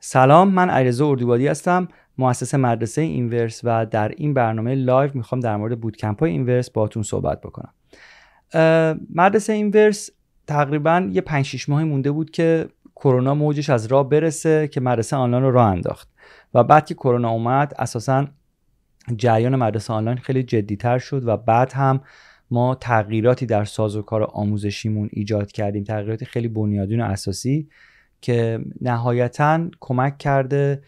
سلام من علیرضا اردوبادی هستم مؤسسه مدرسه اینورس و در این برنامه لایو میخوام در مورد بودکمپ های اینورس باهاتون صحبت بکنم مدرسه اینورس تقریبا یه 5 6 ماهی مونده بود که کرونا موجش از راه برسه که مدرسه آنلاین رو راه انداخت و بعد که کرونا اومد اساسا جریان مدرسه آنلاین خیلی جدیتر شد و بعد هم ما تغییراتی در سازوکار آموزشیمون ایجاد کردیم تغییرات خیلی بنیادین و اساسی که نهایتا کمک کرده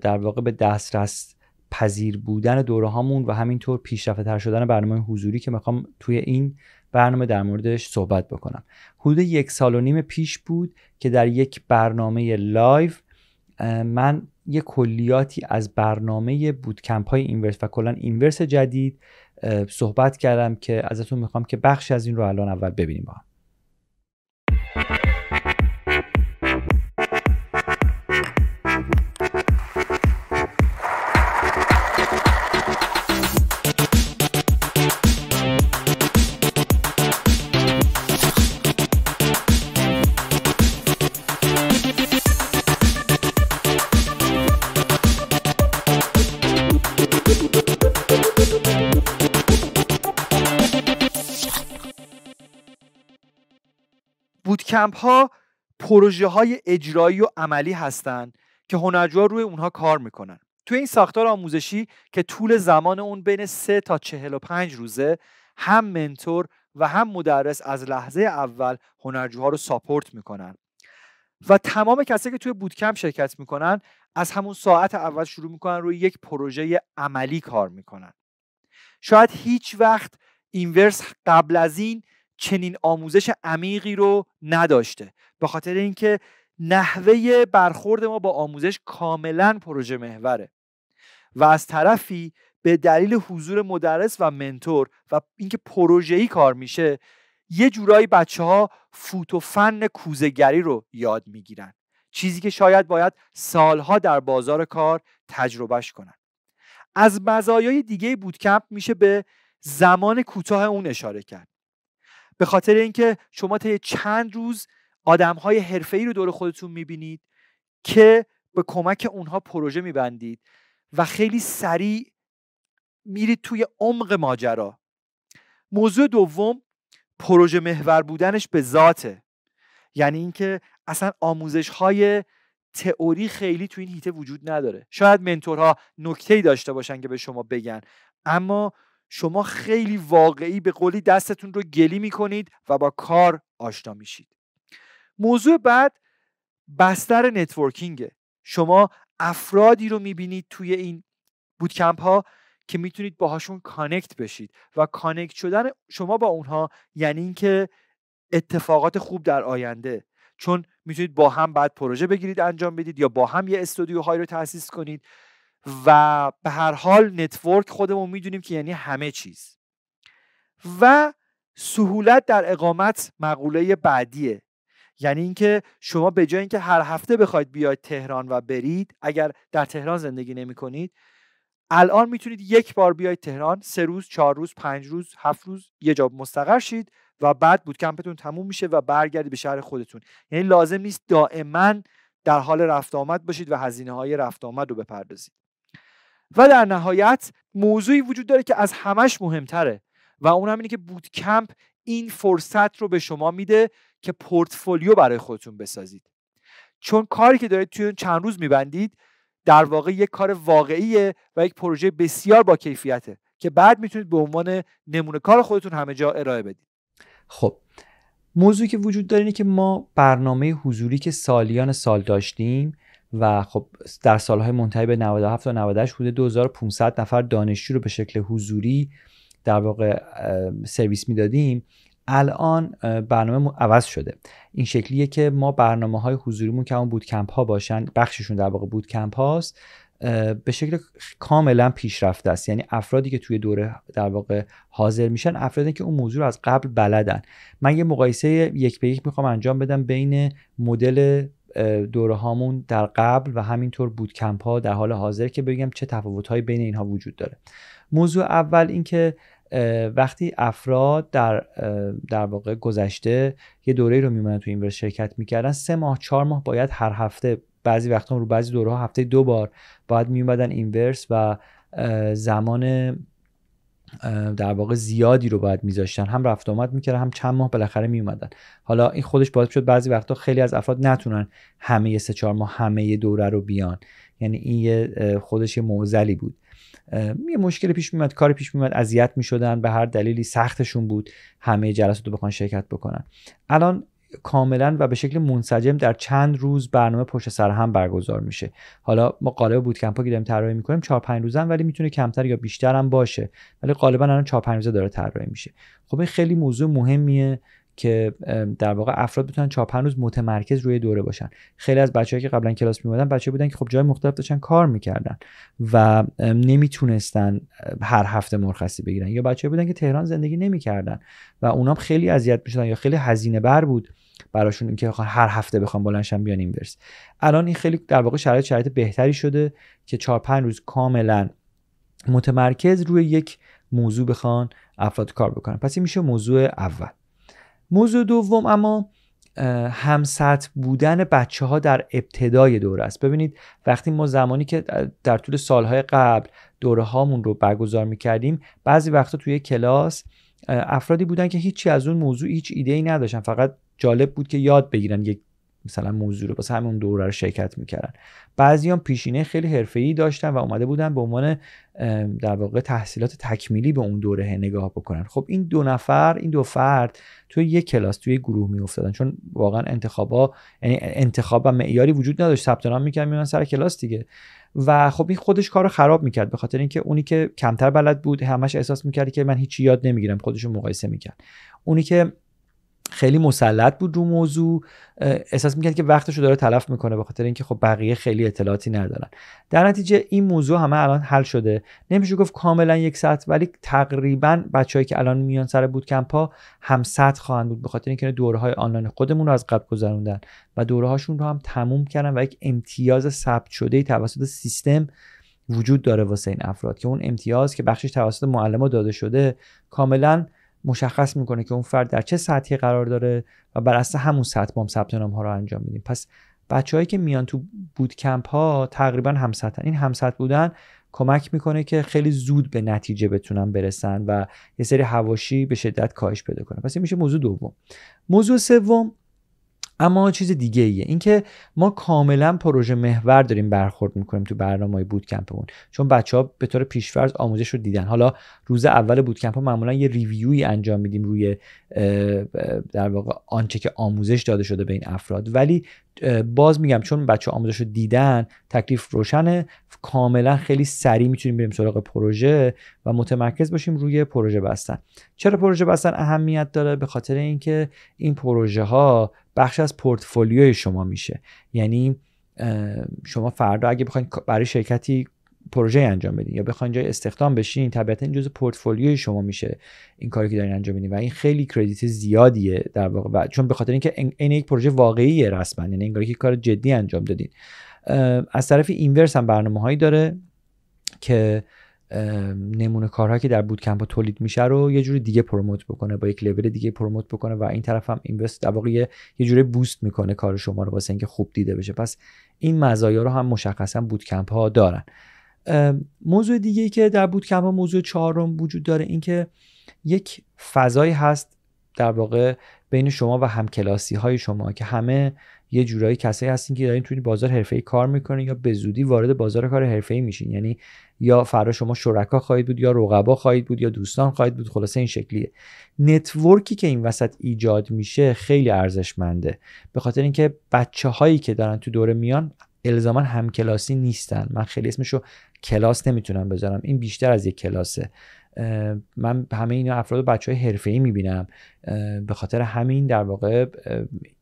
در واقع به دسترس پذیر بودن دوره هامون و همینطور پیشرفته تر شدن برنامه حضوری که میخوام توی این برنامه در موردش صحبت بکنم حدود یک سال و نیم پیش بود که در یک برنامه لایو من یک کلیاتی از برنامه بودکمپ های اینورس و کلا اینورس جدید صحبت کردم که ازتون میخوام که بخشی از این رو الان اول ببینیم با هم. کمپ ها پروژه های اجرایی و عملی هستند که هنرجوها روی اونها کار میکنن توی این ساختار آموزشی که طول زمان اون بین 3 تا 45 روزه هم منتور و هم مدرس از لحظه اول هنرجوها رو ساپورت میکنن و تمام کسایی که توی بودکمپ شرکت میکنن از همون ساعت اول شروع میکنن روی یک پروژه عملی کار میکنن شاید هیچ وقت اینورس قبل از این چنین آموزش عمیقی رو نداشته به خاطر اینکه نحوه برخورد ما با آموزش کاملا پروژه محوره و از طرفی به دلیل حضور مدرس و منتور و اینکه پروژه‌ای کار میشه یه جورایی بچه ها فوت و فن کوزگری رو یاد میگیرن چیزی که شاید باید سالها در بازار کار تجربهش کنن از مزایای دیگه بودکمپ میشه به زمان کوتاه اون اشاره کرد به خاطر اینکه شما طی چند روز آدم های حرفه ای رو دور خودتون میبینید که به کمک اونها پروژه میبندید و خیلی سریع میرید توی عمق ماجرا موضوع دوم پروژه محور بودنش به ذاته یعنی اینکه اصلا آموزش های تئوری خیلی توی این هیته وجود نداره شاید منتورها نکته ای داشته باشن که به شما بگن اما شما خیلی واقعی به قولی دستتون رو گلی میکنید و با کار آشنا میشید موضوع بعد بستر نتورکینگه شما افرادی رو میبینید توی این بودکمپ ها که میتونید باهاشون کانکت بشید و کانکت شدن شما با اونها یعنی اینکه اتفاقات خوب در آینده چون میتونید با هم بعد پروژه بگیرید انجام بدید یا با هم یه استودیوهایی رو تاسیس کنید و به هر حال نتورک خودمون میدونیم که یعنی همه چیز و سهولت در اقامت مقوله بعدیه یعنی اینکه شما به جای اینکه هر هفته بخواید بیاید تهران و برید اگر در تهران زندگی نمی کنید الان میتونید یک بار بیاید تهران سه روز چهار روز پنج روز هفت روز یه جا مستقر شید و بعد کمپتون تموم میشه و برگردید به شهر خودتون یعنی لازم نیست دائما در حال رفت آمد باشید و هزینه های رفت آمد رو بپردازید و در نهایت موضوعی وجود داره که از همش مهمتره و اون هم اینه که کمپ این فرصت رو به شما میده که پورتفولیو برای خودتون بسازید چون کاری که دارید توی چند روز میبندید در واقع یک کار واقعیه و یک پروژه بسیار با کیفیته که بعد میتونید به عنوان نمونه کار خودتون همه جا ارائه بدید خب موضوعی که وجود داره اینه که ما برنامه حضوری که سالیان سال داشتیم و خب در سالهای منتهی به 97 تا 98 حدود 2500 نفر دانشجو رو به شکل حضوری در واقع سرویس میدادیم الان برنامه عوض شده این شکلیه که ما برنامه های حضوریمون که اون بودکمپ ها باشن بخششون در واقع بودکمپ هاست به شکل کاملا پیشرفته است یعنی افرادی که توی دوره در واقع حاضر میشن افرادی که اون موضوع رو از قبل بلدن من یه مقایسه یک به یک میخوام انجام بدم بین مدل دوره هامون در قبل و همینطور بودکمپ ها در حال حاضر که بگم چه تفاوت های بین اینها وجود داره موضوع اول اینکه وقتی افراد در در واقع گذشته یه دوره رو میمونن تو این شرکت میکردن سه ماه چهار ماه باید هر هفته بعضی وقتا رو بعضی دوره ها هفته دو بار باید میومدن اینورس و زمان در واقع زیادی رو باید میذاشتن هم رفت آمد میکردن هم چند ماه بالاخره میومدن حالا این خودش باعث شد بعضی وقتا خیلی از افراد نتونن همه سه چهار ماه همه دوره رو بیان یعنی این یه خودش یه معضلی بود یه مشکل پیش میومد کار پیش میومد اذیت میشدن به هر دلیلی سختشون بود همه جلسات رو بخوان شرکت بکنن الان کاملا و به شکل منسجم در چند روز برنامه پشت سر هم برگزار میشه حالا ما قالب بود کمپا که داریم طراحی میکنیم 4 5 روزن ولی میتونه کمتر یا بیشتر هم باشه ولی غالبا الان 4 5 روزه داره طراحی میشه خب این خیلی موضوع مهمیه که در واقع افراد بتونن چهار پنج روز متمرکز روی دوره باشن خیلی از بچه‌ها که قبلا کلاس میومدن بچه بودن که خب جای مختلف داشتن کار میکردن و نمیتونستن هر هفته مرخصی بگیرن یا بچه بودن که تهران زندگی نمیکردن و اونام خیلی اذیت میشدن یا خیلی هزینه بر بود براشون اینکه هر هفته بخوام بلنشم بیان این برس الان این خیلی در واقع شرایط شرایط بهتری شده که چهار پنج روز کاملا متمرکز روی یک موضوع بخوان افراد کار بکنن پس این میشه موضوع اول موضوع دوم اما همسط بودن بچه ها در ابتدای دوره است ببینید وقتی ما زمانی که در طول سالهای قبل دوره هامون رو برگزار میکردیم بعضی وقتا توی کلاس افرادی بودن که هیچی از اون موضوع هیچ ایده ای نداشتن فقط جالب بود که یاد بگیرن یک مثلا موضوع رو واسه همون دوره رو شرکت میکردن بعضی هم پیشینه خیلی حرفه‌ای داشتن و اومده بودن به عنوان در واقع تحصیلات تکمیلی به اون دوره نگاه بکنن خب این دو نفر این دو فرد توی یک کلاس توی گروه میافتادن چون واقعا انتخابا یعنی انتخاب و معیاری وجود نداشت ثبت نام میکرد میان سر کلاس دیگه و خب این خودش کار رو خراب میکرد به خاطر اینکه اونی که کمتر بلد بود همش احساس میکرد که من هیچی یاد نمیگیرم خودشو مقایسه میکرد اونی که خیلی مسلط بود رو موضوع احساس میکرد که وقتش رو داره تلف میکنه به خاطر اینکه خب بقیه خیلی اطلاعاتی ندارن در نتیجه این موضوع همه الان حل شده نمیشه گفت کاملا یک سطح ولی تقریبا بچههایی که الان میان سر بود ها هم سطح خواهند بود به خاطر اینکه دوره های آنلاین خودمون رو از قبل گذروندن و دوره هاشون رو هم تموم کردن و یک امتیاز ثبت شده توسط سیستم وجود داره واسه این افراد که اون امتیاز که بخشش توسط معلم داده شده کاملا مشخص میکنه که اون فرد در چه سطحی قرار داره و بر اساس همون سطح با ثبت نام ها رو انجام میدیم پس بچههایی که میان تو بود کمپ ها تقریبا هم این هم سطح بودن کمک میکنه که خیلی زود به نتیجه بتونن برسن و یه سری هواشی به شدت کاهش پیدا کنه پس این میشه موضوع دوم موضوع سوم اما چیز دیگه ایه اینکه ما کاملا پروژه محور داریم برخورد میکنیم تو برنامه های کمپمون چون بچه ها به طور پیشفرض آموزش رو دیدن حالا روز اول کمپ ها معمولا یه ریویوی انجام میدیم روی در واقع آنچه که آموزش داده شده به این افراد ولی باز میگم چون بچه آموزش رو دیدن تکلیف روشنه کاملا خیلی سریع میتونیم بریم سراغ پروژه و متمرکز باشیم روی پروژه بستن چرا پروژه بستن اهمیت داره به خاطر اینکه این پروژه ها بخش از پورتفولیوی شما میشه یعنی شما فردا اگه بخواید برای شرکتی پروژه انجام بدین یا بخواین جای استخدام بشین طبیعتا این جزء پورتفولیوی شما میشه این کاری که دارین انجام میدین و این خیلی کردیت زیادیه در واقع و چون به خاطر اینکه این یک پروژه واقعیه رسما یعنی انگار که کار جدی انجام دادین از طرف اینورس هم برنامه هایی داره که نمونه کارهایی که در بود کمپ تولید میشه رو یه جوری دیگه پروموت بکنه با یک لول دیگه پروموت بکنه و این طرف هم اینوست در واقع یه جوری بوست میکنه کار شما رو واسه اینکه خوب دیده بشه پس این مزایا رو هم مشخصا بود کمپ ها دارن موضوع دیگه که در بود کمپ ها موضوع چهارم وجود داره اینکه یک فضایی هست در واقع بین شما و همکلاسی های شما که همه یه جورایی کسایی هستین که دارین توی بازار حرفه‌ای کار میکنین یا به زودی وارد بازار کار حرفه‌ای میشین یعنی یا فردا شما شرکا خواهید بود یا رقبا خواهید بود یا دوستان خواهید بود خلاصه این شکلیه نتورکی که این وسط ایجاد میشه خیلی ارزشمنده به خاطر اینکه بچه هایی که دارن تو دوره میان هم همکلاسی نیستن من خیلی اسمشو کلاس نمیتونم بذارم این بیشتر از یک کلاسه من همه این افراد و بچه های حرفه ای میبینم به خاطر همین در واقع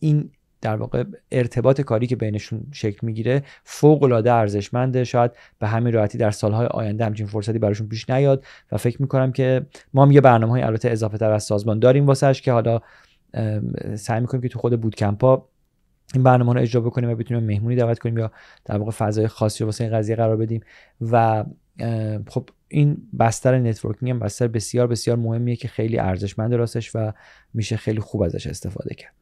این در واقع ارتباط کاری که بینشون شکل میگیره فوق العاده ارزشمنده شاید به همین راحتی در سالهای آینده همچین فرصتی براشون پیش نیاد و فکر میکنم که ما هم یه برنامه های البته اضافه تر از سازمان داریم واسهش که حالا سعی میکنیم که تو خود بودکمپا این برنامه رو اجرا بکنیم و بتونیم مهمونی دعوت کنیم یا در واقع فضای خاصی رو واسه این قضیه قرار بدیم و خب این بستر نتورکینگ هم بستر بسیار بسیار مهمیه که خیلی ارزشمند راستش و میشه خیلی خوب ازش استفاده کرد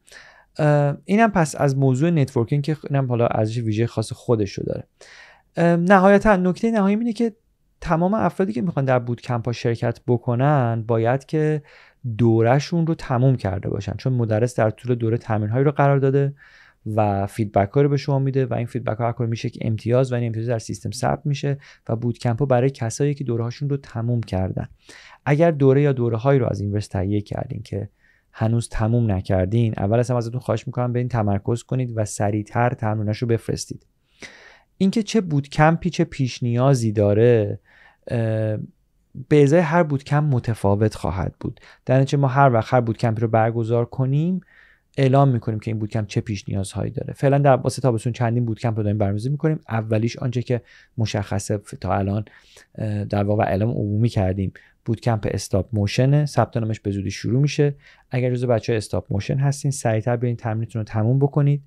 اینم پس از موضوع نتورکینگ که اینم حالا ارزش ویژه خاص خودش رو داره نهایتا نکته نهایی اینه که تمام افرادی که میخوان در بود کمپا شرکت بکنن باید که دورهشون رو تموم کرده باشن چون مدرس در طول دوره های رو قرار داده و فیدبک ها رو به شما میده و این فیدبک ها هر میشه که امتیاز و این امتیاز در سیستم ثبت میشه و بود کمپ ها برای کسایی که دوره هاشون رو تموم کردن اگر دوره یا دوره هایی رو از این ورس تهیه کردین که هنوز تموم نکردین اول از همه ازتون خواهش میکنم به این تمرکز کنید و سریعتر تمریناش رو بفرستید اینکه چه بود کمپی چه پیش نیازی داره به ازای هر کم متفاوت خواهد بود در ما هر وقت هر کمپی رو برگزار کنیم اعلام میکنیم که این بودکمپ چه پیش نیازهایی داره فعلا در واسه تابستون چندین بودکمپ رو داریم برنامه‌ریزی میکنیم اولیش آنچه که مشخصه تا الان در واقع اعلام عمومی کردیم بودکمپ استاپ موشن ثبت نامش به زودی شروع میشه اگر روز بچه استاپ موشن هستین سریعتر بیاین تمرینتون رو تموم بکنید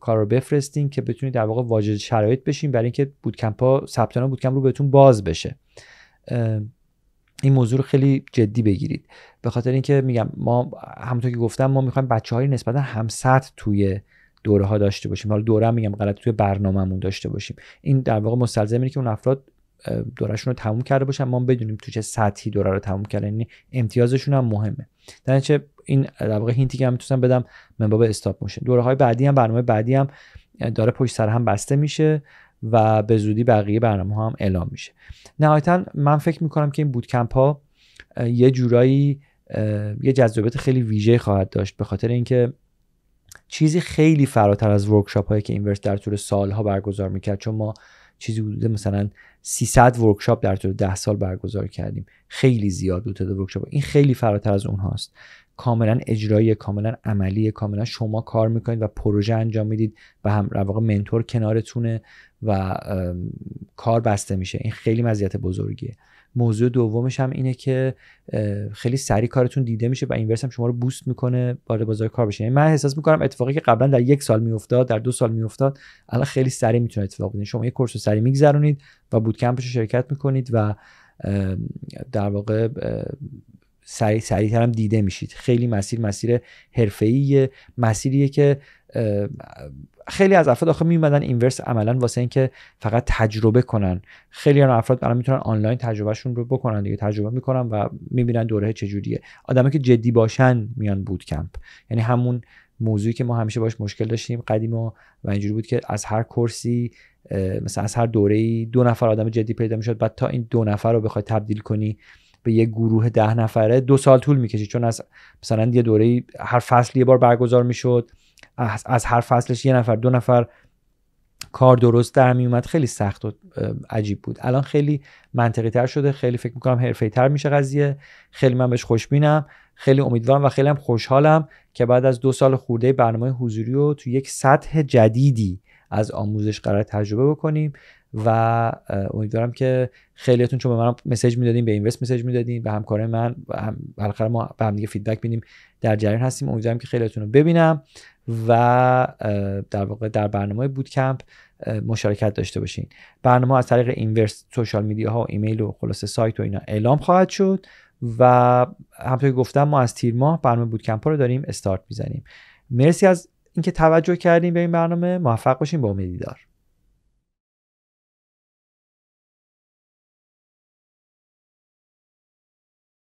کار رو بفرستین که بتونید در واقع واجد شرایط بشین برای اینکه بودکمپ ها ثبت نام بودکمپ رو بهتون باز بشه این موضوع رو خیلی جدی بگیرید به خاطر اینکه میگم ما همونطور که گفتم ما میخوایم بچه های نسبتا سطح توی دوره ها داشته باشیم حالا دوره هم میگم غلط توی برنامهمون داشته باشیم این در واقع مستلزم اینه که اون افراد دورهشون رو تموم کرده باشن ما بدونیم تو چه سطحی دوره رو تموم کردن یعنی امتیازشون هم مهمه در این در واقع هینتی که هم میتونم بدم من باب استاپ موشن دوره های بعدی هم برنامه بعدی هم داره پشت سر هم بسته میشه و به زودی بقیه برنامه ها هم اعلام میشه نهایتا من فکر میکنم که این بودکمپ ها یه جورایی یه جذابیت خیلی ویژه خواهد داشت به خاطر اینکه چیزی خیلی فراتر از ورکشاپ هایی که اینورس در طول سالها برگزار میکرد چون ما چیزی بوده مثلا 300 ورکشاپ در طول 10 سال برگزار کردیم خیلی زیاد بود تعداد ورکشاپ این خیلی فراتر از هاست. کاملا اجرایی کاملا عملی کاملا شما کار میکنید و پروژه انجام میدید و هم واقع منتور کنارتونه و کار بسته میشه این خیلی مزیت بزرگیه موضوع دومش هم اینه که خیلی سریع کارتون دیده میشه و اینورس هم شما رو بوست میکنه وارد بازار کار بشه یعنی من احساس میکنم اتفاقی که قبلا در یک سال میافتاد در دو سال میافتاد الان خیلی سریع میتونه اتفاق بیفته شما یه کورس سریع میگذرونید و بوت کمپش شرکت میکنید و در واقع سریع سریعتر هم دیده میشید خیلی مسیر مسیر حرفه‌ایه مسیریه که خیلی از افراد آخه میمدن اینورس عملا واسه اینکه فقط تجربه کنن خیلی از افراد الان میتونن آنلاین تجربهشون رو بکنن دیگه تجربه میکنن و میبینن دوره چجوریه ادمه که جدی باشن میان بود کمپ یعنی همون موضوعی که ما همیشه باش مشکل داشتیم قدیم و, و اینجوری بود که از هر کورسی مثلا از هر دوره دو نفر آدم جدی پیدا میشد بعد تا این دو نفر رو بخوای تبدیل کنی به یه گروه ده نفره دو سال طول میکشید چون از مثلا یه دوره هر فصل یه بار برگزار میشد از هر فصلش یه نفر دو نفر کار درست در می اومد خیلی سخت و عجیب بود الان خیلی منطقی تر شده خیلی فکر میکنم حرفه تر میشه قضیه خیلی من بهش خوشبینم خیلی امیدوارم و خیلی هم خوشحالم که بعد از دو سال خورده برنامه حضوری رو تو یک سطح جدیدی از آموزش قرار تجربه بکنیم و امیدوارم که خیلیاتون چون به من مسیج میدادین به اینوست مسیج میدادین به همکار من و هم بالاخره ما به هم دیگه فیدبک میدیم در جریان هستیم امیدوارم که خیلیاتون رو ببینم و در واقع در برنامه بود کمپ مشارکت داشته باشین برنامه از طریق اینورس سوشال میدیا ها و ایمیل و خلاص سایت و اینا اعلام خواهد شد و همطور که گفتم ما از تیر ماه برنامه بود کمپ رو داریم استارت میزنیم مرسی از اینکه توجه کردیم به این برنامه موفق باشین با امیدیدار